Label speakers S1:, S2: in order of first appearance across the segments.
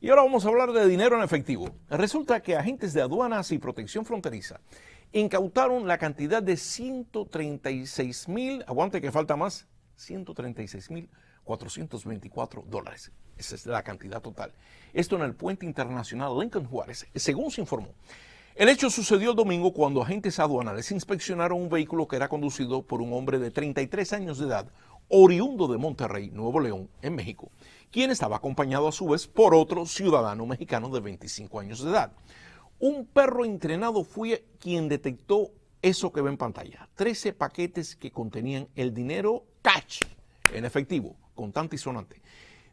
S1: Y ahora vamos a hablar de dinero en efectivo. Resulta que agentes de aduanas y protección fronteriza incautaron la cantidad de 136 mil, aguante que falta más, 136 mil 424 dólares. Esa es la cantidad total. Esto en el puente internacional Lincoln Juárez, según se informó. El hecho sucedió el domingo cuando agentes aduanales inspeccionaron un vehículo que era conducido por un hombre de 33 años de edad, oriundo de Monterrey, Nuevo León, en México, quien estaba acompañado a su vez por otro ciudadano mexicano de 25 años de edad. Un perro entrenado fue quien detectó eso que ve en pantalla, 13 paquetes que contenían el dinero cash en efectivo, contante y sonante.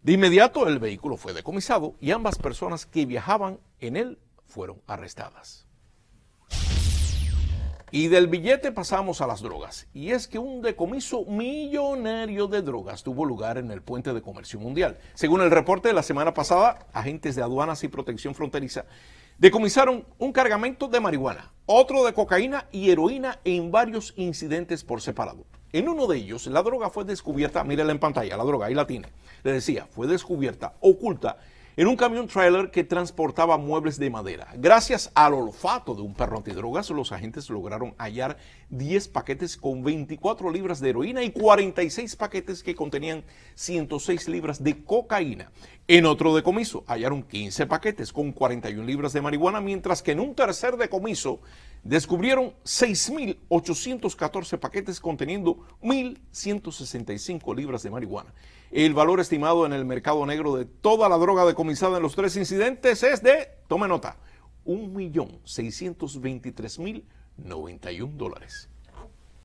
S1: De inmediato el vehículo fue decomisado y ambas personas que viajaban en él fueron arrestadas. Y del billete pasamos a las drogas. Y es que un decomiso millonario de drogas tuvo lugar en el puente de comercio mundial. Según el reporte de la semana pasada, agentes de aduanas y protección fronteriza decomisaron un cargamento de marihuana, otro de cocaína y heroína en varios incidentes por separado. En uno de ellos, la droga fue descubierta, mírenla en pantalla, la droga, ahí la tiene. Le decía, fue descubierta, oculta en un camión trailer que transportaba muebles de madera. Gracias al olfato de un perro antidrogas, los agentes lograron hallar 10 paquetes con 24 libras de heroína y 46 paquetes que contenían 106 libras de cocaína. En otro decomiso hallaron 15 paquetes con 41 libras de marihuana, mientras que en un tercer decomiso descubrieron 6.814 paquetes conteniendo 1.165 libras de marihuana. El valor estimado en el mercado negro de toda la droga de decomisada en los tres incidentes es de, toma nota, 1.623.091 dólares.